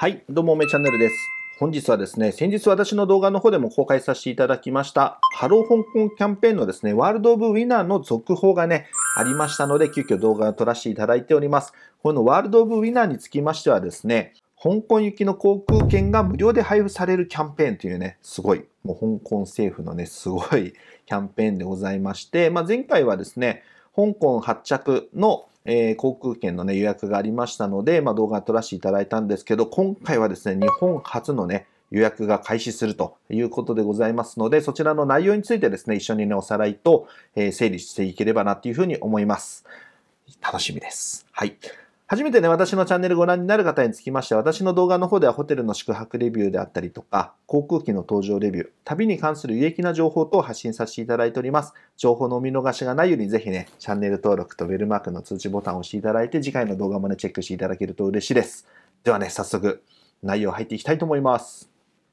はい、どうも、おめチャンネルです。本日はですね、先日私の動画の方でも公開させていただきました、ハロー香港キャンペーンのですね、ワールド・オブ・ウィナーの続報がね、ありましたので、急遽動画を撮らせていただいております。このワールド・オブ・ウィナーにつきましてはですね、香港行きの航空券が無料で配布されるキャンペーンというね、すごい、もう香港政府のね、すごい キャンペーンでございまして、まあ、前回はですね、香港発着のえー、航空券のね、予約がありましたので、まあ、動画撮らせていただいたんですけど、今回はですね、日本初のね、予約が開始するということでございますので、そちらの内容についてですね、一緒にね、おさらいと、えー、整理していければなというふうに思います。楽しみです。はい。初めてね、私のチャンネルご覧になる方につきまして、私の動画の方ではホテルの宿泊レビューであったりとか、航空機の搭乗レビュー、旅に関する有益な情報等を発信させていただいております。情報のお見逃しがないように、ぜひね、チャンネル登録とベルマークの通知ボタンを押していただいて、次回の動画もね、チェックしていただけると嬉しいです。ではね、早速、内容入っていきたいと思います。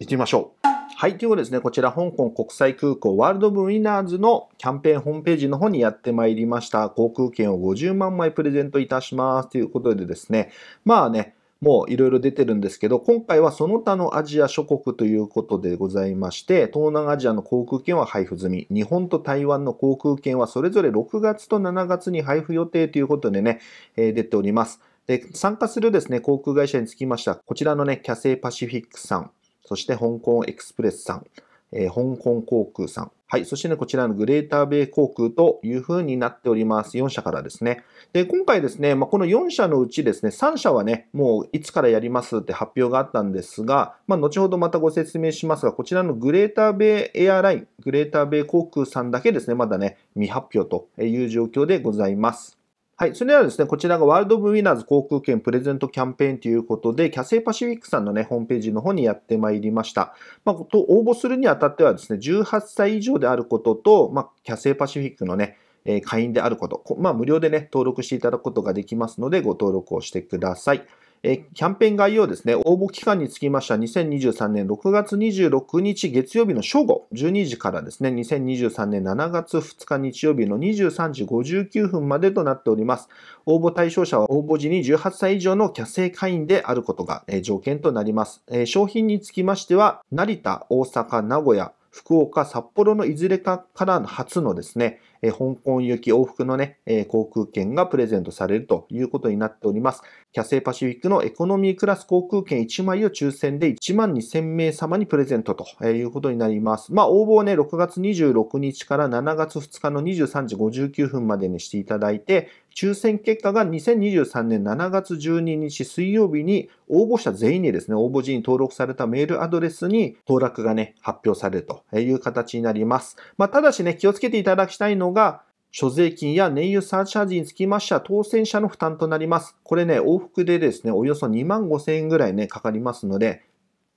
行ってみましょう。はい、ということですね、こちら香港国際空港ワールドブウィナーズのキャンペーンホームページの方にやってまいりました。航空券を50万枚プレゼントいたしますということでですね、まあね、もういろいろ出てるんですけど、今回はその他のアジア諸国ということでございまして、東南アジアの航空券は配布済み、日本と台湾の航空券はそれぞれ6月と7月に配布予定ということでね、えー、出ております。で参加するですね、航空会社につきましては、こちらのね、キャセイパシフィックさん、そして香港エクスプレスさん、えー、香港航空さん、はい。そしてね、こちらのグレーターベイ航空という風になっております。4社からですね。で、今回ですね、まあ、この4社のうちですね、3社はね、もういつからやりますって発表があったんですが、まあ、後ほどまたご説明しますが、こちらのグレーターベイエアライン、グレーターベイ航空さんだけですね、まだね、未発表という状況でございます。はい。それではですね、こちらがワールドブウィナーズ航空券プレゼントキャンペーンということで、キャセイパシフィックさんのね、ホームページの方にやってまいりました。まあ、と応募するにあたってはですね、18歳以上であることと、まあ、キャセイパシフィックのね、え会員であること、まあ、無料でね、登録していただくことができますので、ご登録をしてください。えキャンペーン概要ですね、応募期間につきましては2023年6月26日月曜日の正午12時からですね、2023年7月2日日曜日の23時59分までとなっております。応募対象者は応募時に18歳以上のキャセイ会員であることが、え条件となります、え商品につきましては、成田、大阪、名古屋、福岡、札幌のいずれかからの初のですね、え香港行き往復のね、え航空券がプレゼントされるということになっております。キャセイパシフィックのエコノミークラス航空券1枚を抽選で1万2000名様にプレゼントということになります。まあ、応募はね、6月26日から7月2日の23時59分までにしていただいて、抽選結果が2023年7月12日水曜日に応募者全員にですね、応募時に登録されたメールアドレスに登録がね、発表されるという形になります。まあ、ただしね、気をつけていただきたいのが、所税金や燃油サーチャージにつきましては当選者の負担となります。これね、往復でですね、およそ2万5千円ぐらいね、かかりますので、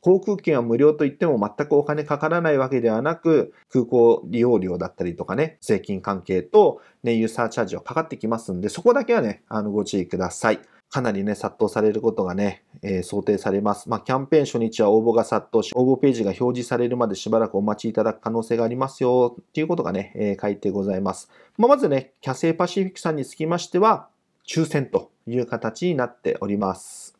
航空券は無料といっても全くお金かからないわけではなく、空港利用料だったりとかね、税金関係と燃油サーチャージはかかってきますので、そこだけはね、あの、ご注意ください。かなりね、殺到されることがね、えー、想定されます。まあ、キャンペーン初日は応募が殺到し、応募ページが表示されるまでしばらくお待ちいただく可能性がありますよ、っていうことがね、えー、書いてございます。まあ、まずね、キャセイパシフィックさんにつきましては、抽選という形になっております。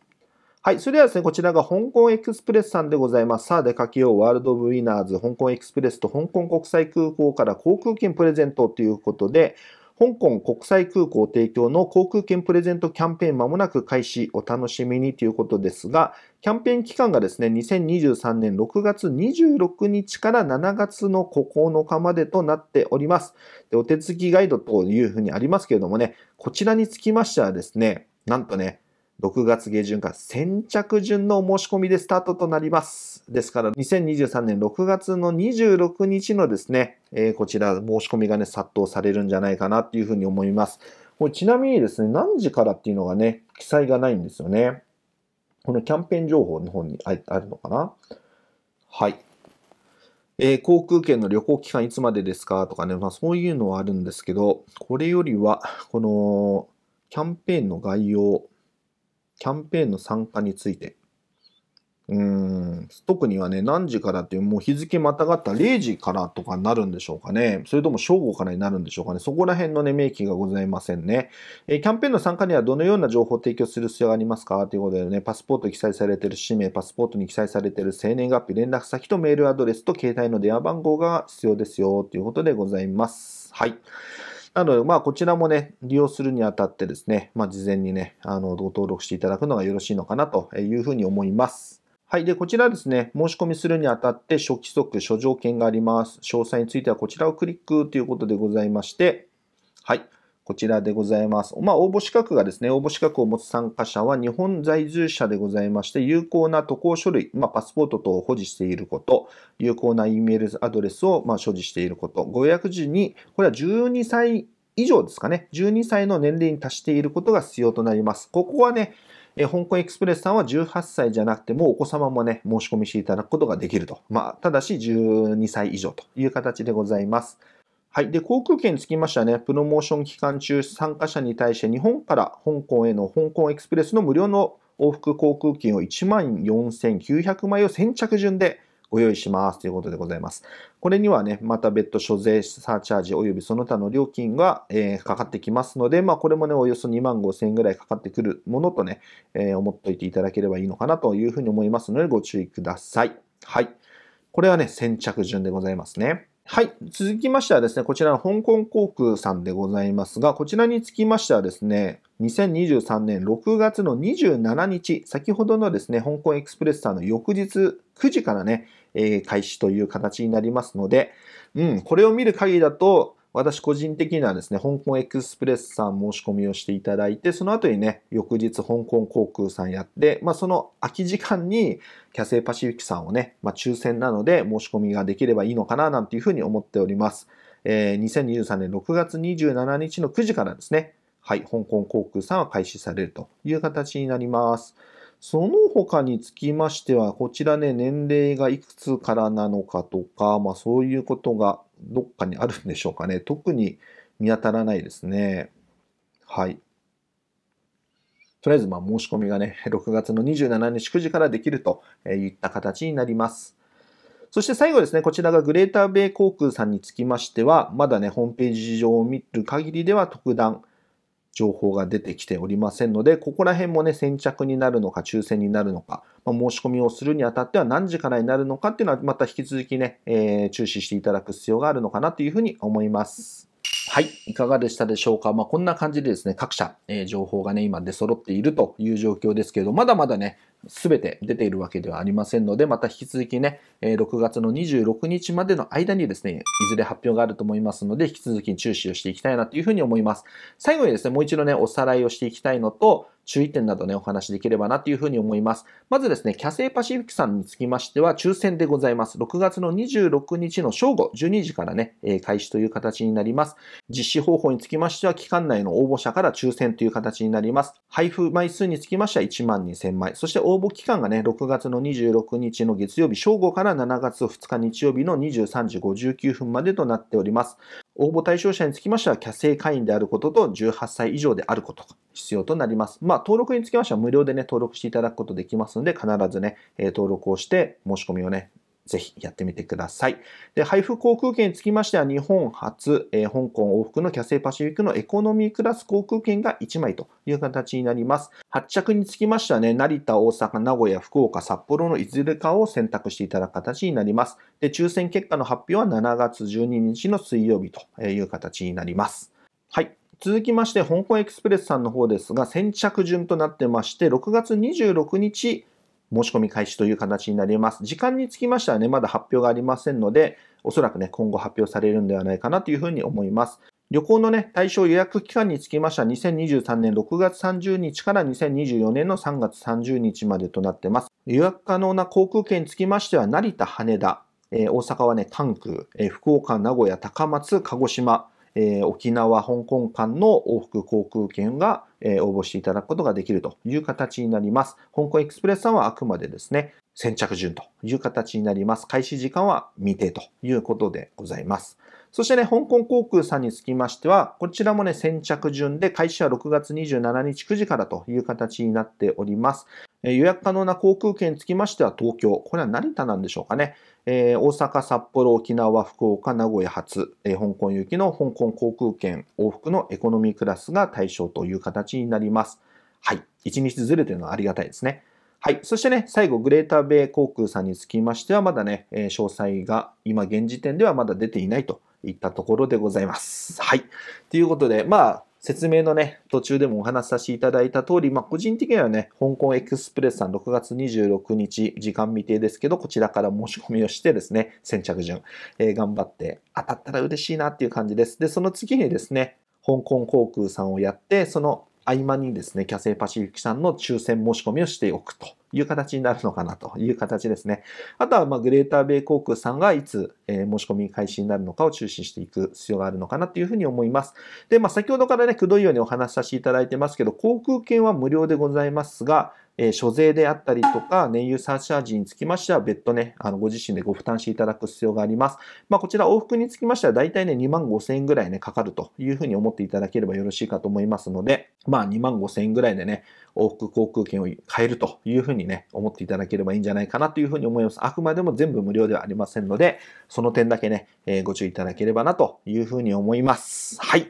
はい。それではですね、こちらが香港エクスプレスさんでございます。さあ出かけようワールドウィナーズ香港エクスプレスと香港国際空港から航空券プレゼントということで、香港国際空港提供の航空券プレゼントキャンペーンまもなく開始お楽しみにということですが、キャンペーン期間がですね、2023年6月26日から7月の9日までとなっております。でお手続きガイドというふうにありますけれどもね、こちらにつきましてはですね、なんとね、6月下旬から先着順のお申し込みでスタートとなります。ですから、2023年6月の26日のですね、えー、こちら申し込みがね、殺到されるんじゃないかなっていうふうに思います。これちなみにですね、何時からっていうのがね、記載がないんですよね。このキャンペーン情報の方にあるのかなはい。えー、航空券の旅行期間いつまでですかとかね、まあそういうのはあるんですけど、これよりは、このキャンペーンの概要キャンペーンの参加について。うーん、特にはね、何時からっていう、もう日付またがった0時からとかになるんでしょうかね。それとも正午からになるんでしょうかね。そこら辺のね、明記がございませんね。えー、キャンペーンの参加にはどのような情報を提供する必要がありますかということでね、パスポート記載されている氏名、パスポートに記載されている生年月日、連絡先とメールアドレスと携帯の電話番号が必要ですよということでございます。はい。なので、まあ、こちらもね、利用するにあたってですね、まあ、事前にね、あの、ご登録していただくのがよろしいのかなというふうに思います。はい。で、こちらですね、申し込みするにあたって、初規則、諸条件があります。詳細についてはこちらをクリックということでございまして、はい。こちらでございます。まあ、応募資格がですね、応募資格を持つ参加者は日本在住者でございまして、有効な渡航書類、まあ、パスポート等を保持していること、有効な E メールアドレスをま所持していること、ご予約時に、これは12歳以上ですかね、12歳の年齢に達していることが必要となります。ここはね、え香港エクスプレスさんは18歳じゃなくてもお子様もね、申し込みしていただくことができると。まあ、ただし12歳以上という形でございます。はい。で、航空券につきましてはね、プロモーション期間中、参加者に対して日本から香港への香港エクスプレスの無料の往復航空券を1万4900枚を先着順でご用意しますということでございます。これにはね、また別途所税サーチャージ及びその他の料金が、えー、かかってきますので、まあ、これもね、およそ2万5000円ぐらいかかってくるものとね、えー、思っておいていただければいいのかなというふうに思いますので、ご注意ください。はい。これはね、先着順でございますね。はい。続きましてはですね、こちらの香港航空さんでございますが、こちらにつきましてはですね、2023年6月の27日、先ほどのですね、香港エクスプレスさんの翌日9時からね、えー、開始という形になりますので、うん、これを見る限りだと、私個人的にはですね、香港エクスプレスさん申し込みをしていただいて、その後にね、翌日香港航空さんやって、まあ、その空き時間にキャセイパシフィックさんをね、まあ、抽選なので申し込みができればいいのかななんていうふうに思っております。えー、2023年6月27日の9時からですね、はい、香港航空さんは開始されるという形になります。その他につきましては、こちらね、年齢がいくつからなのかとか、まあそういうことがどっかにあるんでしょうかね。特に見当たらないですね。はい。とりあえず、ま申し込みがね、6月の27日9時からできるといった形になります。そして最後ですね、こちらがグレーターベイ航空さんにつきましては、まだね、ホームページ上を見る限りでは特段、情報が出てきておりませんので、ここら辺もね、先着になるのか、抽選になるのか、まあ、申し込みをするにあたっては何時からになるのかっていうのは、また引き続きね、えー、注視していただく必要があるのかなというふうに思います。はい、いかがでしたでしょうか。まあ、こんな感じでですね、各社、えー、情報がね、今出揃っているという状況ですけど、まだまだね、すべて出ているわけではありませんので、また引き続きね、え6月の26日までの間にですね、いずれ発表があると思いますので、引き続き注視をしていきたいなというふうに思います。最後にですね、もう一度ね、おさらいをしていきたいのと、注意点などね、お話しできればなというふうに思います。まずですね、キャセイパシフィックさんにつきましては、抽選でございます。6月の26日の正午、12時からね、え開始という形になります。実施方法につきましては、期間内の応募者から抽選という形になります。配布枚数につきましては1万2000枚。そして応募期間がね、6月の26日の月曜日正午から7月2日日曜日の23時59分までとなっております。応募対象者につきましては、キャセイ会員であることと18歳以上であることが必要となります。まあ、登録につきましては無料でね、登録していただくことできますので、必ずね、登録をして申し込みをね、ぜひやってみてください。で、配布航空券につきましては、日本初、えー、香港往復のキャセイパシフィックのエコノミークラス航空券が1枚という形になります。発着につきましてはね、成田、大阪、名古屋、福岡、札幌のいずれかを選択していただく形になります。で、抽選結果の発表は7月12日の水曜日という形になります。はい。続きまして、香港エクスプレスさんの方ですが、先着順となってまして、6月26日、申し込み開始という形になります。時間につきましてはね、まだ発表がありませんので、おそらくね、今後発表されるんではないかなというふうに思います。旅行のね、対象予約期間につきましては、2023年6月30日から2024年の3月30日までとなってます。予約可能な航空券につきましては、成田、羽田、えー、大阪はね、関空、えー、福岡、名古屋、高松、鹿児島、えー、沖縄、香港間の往復航空券がえ応募していただくことができるという形になります。香港エクスプレスさんはあくまでですね、先着順という形になります。開始時間は未定ということでございます。そしてね、香港航空さんにつきましては、こちらもね、先着順で、開始は6月27日9時からという形になっております。予約可能な航空券につきましては東京、これは成田なんでしょうかね。えー、大阪、札幌、沖縄、福岡、名古屋発、えー、香港行きの香港航空券往復のエコノミークラスが対象という形になります。はい。1日ずれてるのはありがたいですね。はい。そしてね、最後、グレーターベイ航空さんにつきましては、まだね、えー、詳細が今現時点ではまだ出ていないといったところでございます。はい。ということで、まあ、説明のね、途中でもお話しさせていただいた通り、まあ、個人的にはね、香港エクスプレスさん6月26日、時間未定ですけど、こちらから申し込みをしてですね、先着順、えー、頑張って当たったら嬉しいなっていう感じです。で、その次にですね、香港航空さんをやって、その合間にですね、キャセイパシフィックさんの抽選申し込みをしておくと。いう形になるのかなという形ですね。あとは、まグレーター米航空さんがいつ、え申し込み開始になるのかを注視していく必要があるのかなというふうに思います。で、まあ、先ほどからね、くどいようにお話しさせていただいてますけど、航空券は無料でございますが、えー、所税であったりとか、燃油サーチャージにつきましては、別途ね、あのご自身でご負担していただく必要があります。まあ、こちら往復につきましては、大体ね、2万5千円ぐらいね、かかるというふうに思っていただければよろしいかと思いますので、まあ、2万5千円ぐらいでね、往復航空券を買えるというふうににね、思っていただければいいんじゃないかなというふうに思います。あくまでも全部無料ではありませんので、その点だけね、えー、ご注意いただければなというふうに思います。はい。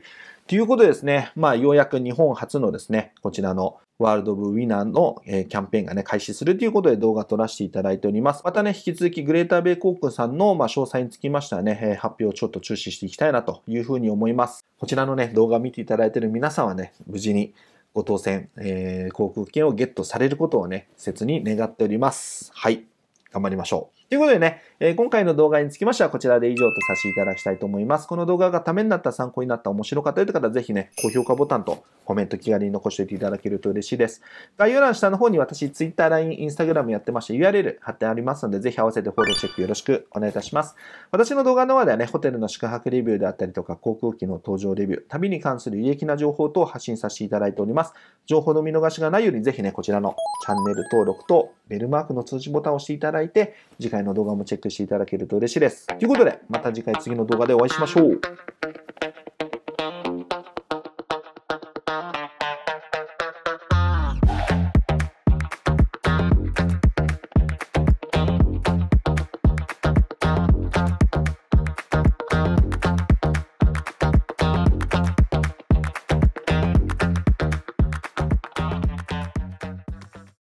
ということでですね、まあ、ようやく日本初のですね、こちらのワールド・オブ・ウィナーの、えキャンペーンがね、開始するということで動画撮らせていただいております。またね、引き続きグレーター・ベイ航空さんの、ま詳細につきましてはね、え発表をちょっと注視していきたいなというふうに思います。こちらのね、動画を見ていただいている皆さんはね、無事にご当選、えー、航空券をゲットされることをね、切に願っております。はい。頑張りましょう。ということでね、えー、今回の動画につきましてはこちらで以上とさせていただきたいと思います。この動画がためになった、参考になった、面白かったという方はぜひね、高評価ボタンとコメント気軽に残しておいていただけると嬉しいです。概要欄下の方に私、Twitter、LINE、Instagram やってまして URL 貼ってありますので、ぜひ合わせてフォローチェックよろしくお願いいたします。私の動画の方ではね、ホテルの宿泊レビューであったりとか、航空機の搭乗レビュー、旅に関する有益な情報等を発信させていただいております。情報の見逃しがないようにぜひね、こちらのチャンネル登録とベルマークの通知ボタンを押していただいて、次回回の動画もチェックしていただけると嬉しいです。ということで、また次回次の動画でお会いしましょう。